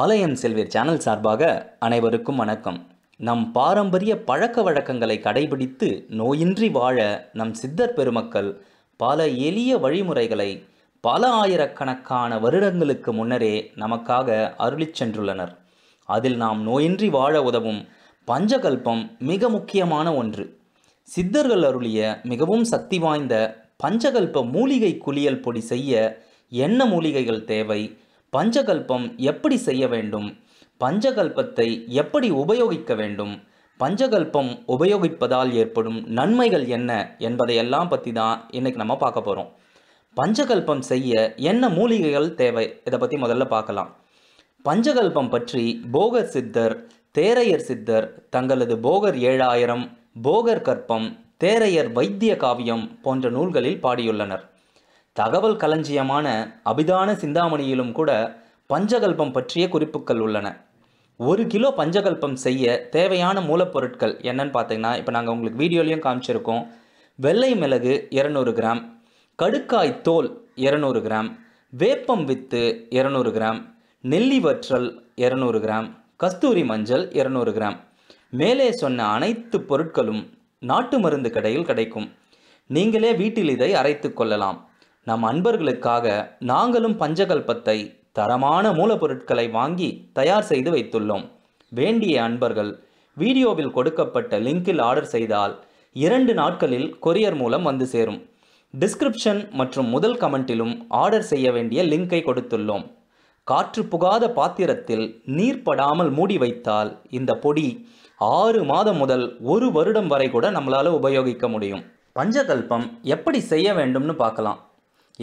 ஆலயம் செல்வீர் சேனல் சார்பாக அனைவருக்கும் வணக்கம் நம் பாரம்பரிய பழக்க வழக்கங்களை கடைபிடித்து நோயின்றி வாழ நம் சித்தர் பெருமக்கள் பல எளிய வழிமுறைகளை பல ஆயிரக்கணக்கான வருடங்களுக்கு முன்னரே நமக்காக அருளி சென்றுள்ளனர் அதில் நாம் நோயின்றி வாழ உதவும் பஞ்சகல்பம் மிக முக்கியமான ஒன்று சித்தர்கள் அருளிய மிகவும் சக்தி வாய்ந்த பஞ்சகல்ப மூலிகை குளியல் பொடி செய்ய என்ன மூலிகைகள் தேவை பஞ்சகல்பம் எப்படி செய்ய வேண்டும் பஞ்சகல்பத்தை எப்படி உபயோகிக்க வேண்டும் பஞ்சகல்பம் உபயோகிப்பதால் ஏற்படும் நன்மைகள் என்ன என்பதையெல்லாம் பற்றி தான் இன்றைக்கி நம்ம பார்க்க போகிறோம் பஞ்சகல்பம் செய்ய என்ன மூலிகைகள் தேவை இதை பற்றி முதல்ல பார்க்கலாம் பஞ்சகல்பம் பற்றி போகர் சித்தர் தேரையர் சித்தர் தங்களது போகர் ஏழாயிரம் போகர் கற்பம் தேரையர் வைத்திய காவியம் போன்ற நூல்களில் பாடியுள்ளனர் தகவல் களஞ்சியமான அபிதான சிந்தாமணியிலும் கூட பஞ்சகல்பம் பற்றிய குறிப்புகள் உள்ளன ஒரு கிலோ பஞ்சகல்பம் செய்ய தேவையான மூலப்பொருட்கள் என்னன்னு பார்த்தீங்கன்னா இப்போ நாங்கள் உங்களுக்கு வீடியோலையும் காமிச்சிருக்கோம் வெள்ளை மிளகு இரநூறு கிராம் கடுக்காய் தோல் இரநூறு கிராம் வேப்பம் வித்து இரநூறு கிராம் நெல்லி வற்றல் இரநூறு கிராம் கஸ்தூரி மஞ்சள் இரநூறு கிராம் மேலே சொன்ன அனைத்து பொருட்களும் நாட்டு மருந்து கடையில் கிடைக்கும் நீங்களே வீட்டில் இதை அரைத்து கொள்ளலாம் நம் அன்பர்களுக்காக நாங்களும் பஞ்சகல்பத்தை தரமான மூலப்பொருட்களை வாங்கி தயார் செய்து வைத்துள்ளோம் வேண்டிய அன்பர்கள் வீடியோவில் கொடுக்கப்பட்ட லிங்கில் ஆர்டர் செய்தால் இரண்டு நாட்களில் கொரியர் மூலம் வந்து சேரும் டிஸ்கிரிப்ஷன் மற்றும் முதல் கமெண்டிலும் ஆர்டர் செய்ய வேண்டிய லிங்கை கொடுத்துள்ளோம் காற்று புகாத பாத்திரத்தில் நீர் படாமல் மூடி வைத்தால் இந்த பொடி ஆறு மாதம் முதல் ஒரு வருடம் வரை கூட நம்மளால் உபயோகிக்க முடியும் பஞ்சகல்பம் எப்படி செய்ய வேண்டும்னு பார்க்கலாம்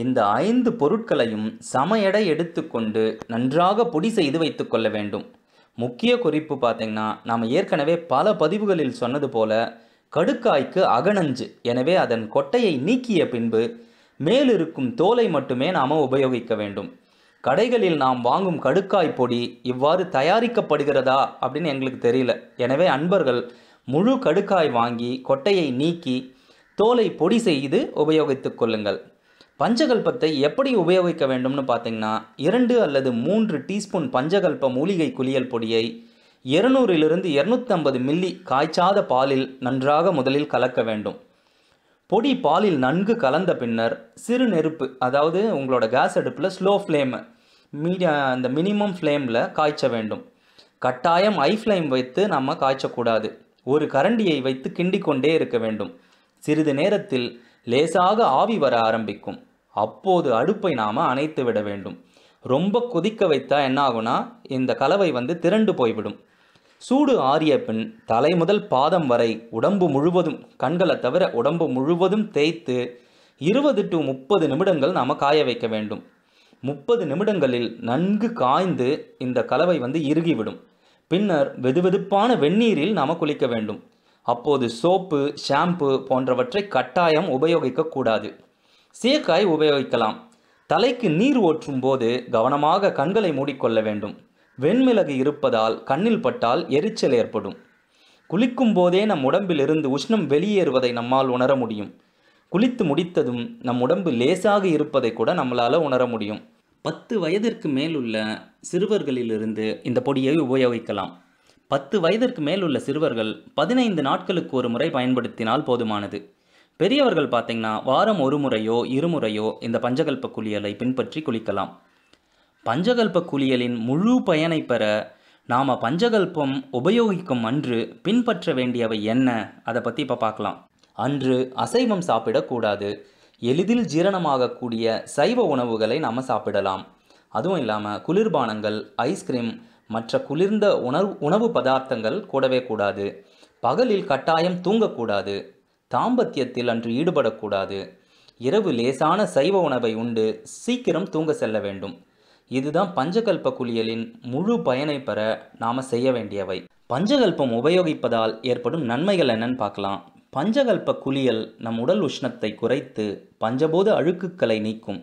இந்த ஐந்து பொருட்களையும் சம எடை எடுத்துக்கொண்டு நன்றாக பொடி செய்து வைத்துக்கொள்ள வேண்டும் முக்கிய குறிப்பு பார்த்தீங்கன்னா நாம் ஏற்கனவே பல பதிவுகளில் சொன்னது போல கடுக்காய்க்கு அகநஞ்சு எனவே அதன் கொட்டையை நீக்கிய பின்பு மேலிருக்கும் தோலை மட்டுமே நாம் உபயோகிக்க வேண்டும் கடைகளில் நாம் வாங்கும் கடுக்காய் பொடி இவ்வாறு தயாரிக்கப்படுகிறதா அப்படின்னு எங்களுக்கு தெரியல எனவே அன்பர்கள் முழு கடுக்காய் வாங்கி கொட்டையை நீக்கி தோலை பொடி செய்து உபயோகித்துக் கொள்ளுங்கள் பஞ்சகல்பத்தை எப்படி உபயோகிக்க வேண்டும்னு பார்த்தீங்கன்னா இரண்டு அல்லது மூன்று டீஸ்பூன் பஞ்சகல்ப மூலிகை குளியல் பொடியை இருநூறிலிருந்து இரநூத்தம்பது மில்லி காய்ச்சாத பாலில் நன்றாக முதலில் கலக்க வேண்டும் பொடி பாலில் நன்கு கலந்த பின்னர் சிறு நெருப்பு அதாவது உங்களோட கேஸ் அடுப்பில் ஸ்லோ ஃப்ளேமு மீடியா அந்த மினிமம் ஃப்ளேமில் காய்ச்ச வேண்டும் கட்டாயம் ஐ ஃப்ளேம் வைத்து நம்ம காய்ச்சக்கூடாது ஒரு கரண்டியை வைத்து கிண்டிக்கொண்டே இருக்க வேண்டும் சிறிது நேரத்தில் லேசாக ஆவி வர ஆரம்பிக்கும் அப்போது அடுப்பை நாம் அணைத்து விட வேண்டும் ரொம்ப கொதிக்க வைத்தா என்ன ஆகும்னா இந்த கலவை வந்து திரண்டு போய்விடும் சூடு ஆறிய பின் தலை முதல் பாதம் வரை உடம்பு முழுவதும் கண்களை தவிர உடம்பு முழுவதும் தேய்த்து இருபது டு முப்பது நிமிடங்கள் நாம் காய வைக்க வேண்டும் முப்பது நிமிடங்களில் நன்கு காய்ந்து இந்த கலவை வந்து இறுகிவிடும் பின்னர் வெதுவெதுப்பான வெந்நீரில் நாம் குளிக்க வேண்டும் அப்போது சோப்பு ஷாம்பு போன்றவற்றை கட்டாயம் உபயோகிக்கக்கூடாது சேக்காய் உபயோகிக்கலாம் தலைக்கு நீர் ஓற்றும் போது கவனமாக கண்களை மூடிக்கொள்ள வேண்டும் வெண்மிளகு இருப்பதால் கண்ணில் பட்டால் எரிச்சல் ஏற்படும் குளிக்கும் போதே நம் உடம்பில் இருந்து உஷ்ணம் வெளியேறுவதை நம்மால் உணர முடியும் குளித்து முடித்ததும் நம் உடம்பு லேசாக இருப்பதை கூட நம்மளால் உணர முடியும் பத்து வயதிற்கு மேலுள்ள சிறுவர்களிலிருந்து இந்த பொடியை உபயோகிக்கலாம் பத்து வயதிற்கு மேலுள்ள சிறுவர்கள் பதினைந்து நாட்களுக்கு ஒரு முறை பயன்படுத்தினால் போதுமானது பெரியவர்கள் பார்த்தீங்கன்னா வாரம் ஒரு முறையோ இருமுறையோ இந்த பஞ்சகல்ப குளியலை பின்பற்றி குளிக்கலாம் பஞ்சகல்ப குளியலின் முழு பயனை பெற நாம் பஞ்சகல்பம் உபயோகிக்கும் அன்று பின்பற்ற வேண்டியவை என்ன அதை பற்றி இப்போ பார்க்கலாம் அன்று அசைவம் சாப்பிடக்கூடாது எளிதில் ஜீரணமாகக்கூடிய சைவ உணவுகளை நாம் சாப்பிடலாம் அதுவும் இல்லாமல் குளிர்பானங்கள் ஐஸ்கிரீம் மற்ற குளிர்ந்த உணவு உணவு பதார்த்தங்கள் கூடவே கூடாது பகலில் கட்டாயம் தூங்கக்கூடாது தாம்பத்தியத்தில் அன்று ஈடுபடக்கூடாது இரவு லேசான சைவ உணவை உண்டு சீக்கிரம் தூங்க செல்ல வேண்டும் இதுதான் பஞ்சகல்ப குளியலின் முழு பயனை பெற நாம் செய்ய வேண்டியவை பஞ்சகல்பம் உபயோகிப்பதால் ஏற்படும் நன்மைகள் என்னன்னு பார்க்கலாம் பஞ்சகல்ப குளியல் நம் உடல் உஷ்ணத்தை குறைத்து பஞ்சபோத அழுக்குக்களை நீக்கும்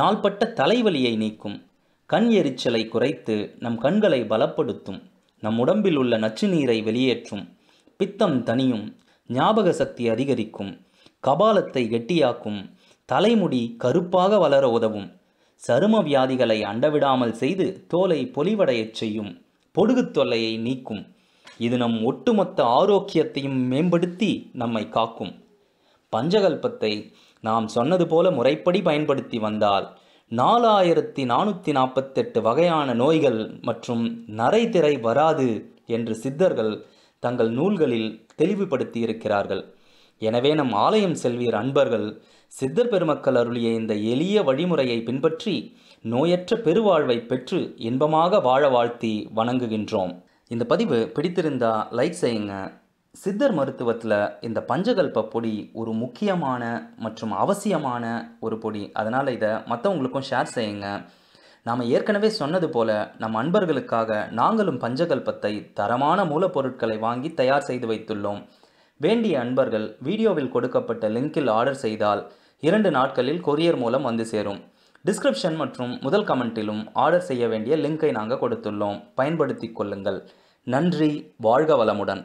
நாள்பட்ட தலைவலியை நீக்கும் கண் எரிச்சலை குறைத்து நம் கண்களை பலப்படுத்தும் நம் உடம்பில் உள்ள நச்சு நீரை வெளியேற்றும் பித்தம் தனியும் ஞாபக சக்தி அதிகரிக்கும் கபாலத்தை கெட்டியாக்கும் தலைமுடி கருப்பாக வளர உதவும் சரும வியாதிகளை அண்டவிடாமல் செய்து தோலை பொலிவடையச் செய்யும் பொடுகு தொல்லையை நீக்கும் இது நம் ஒட்டுமொத்த ஆரோக்கியத்தையும் மேம்படுத்தி நம்மை காக்கும் பஞ்சகல்பத்தை நாம் சொன்னது போல முறைப்படி பயன்படுத்தி வந்தால் நாலாயிரத்தி நானூற்றி நாற்பத்தெட்டு வகையான நோய்கள் மற்றும் திரை வராது என்று சித்தர்கள் தங்கள் நூல்களில் தெளிவுபடுத்தி இருக்கிறார்கள் எனவே நம் ஆலயம் செல்வீர் அன்பர்கள் சித்தர் பெருமக்கள் அருளிய இந்த எளிய வழிமுறையை பின்பற்றி நோயற்ற பெருவாழ்வை பெற்று இன்பமாக வாழ வாழ்த்தி வணங்குகின்றோம் இந்த பதிவு பிடித்திருந்தா லைக் செய்யுங்க சித்தர் மருத்துவத்தில் இந்த பஞ்சகல்ப பொடி ஒரு முக்கியமான மற்றும் அவசியமான ஒரு பொடி அதனால் இதை மற்றவங்களுக்கும் ஷேர் செய்யுங்க நாம் ஏற்கனவே சொன்னது போல நம் அன்பர்களுக்காக நாங்களும் பஞ்சகல்பத்தை தரமான மூலப்பொருட்களை வாங்கி தயார் செய்து வைத்துள்ளோம் வேண்டிய அன்பர்கள் வீடியோவில் கொடுக்கப்பட்ட லிங்கில் ஆர்டர் செய்தால் இரண்டு நாட்களில் கொரியர் மூலம் வந்து சேரும் டிஸ்கிரிப்ஷன் மற்றும் முதல் கமெண்ட்டிலும் ஆர்டர் செய்ய வேண்டிய லிங்கை நாங்கள் கொடுத்துள்ளோம் பயன்படுத்தி கொள்ளுங்கள் நன்றி வாழ்க வளமுடன்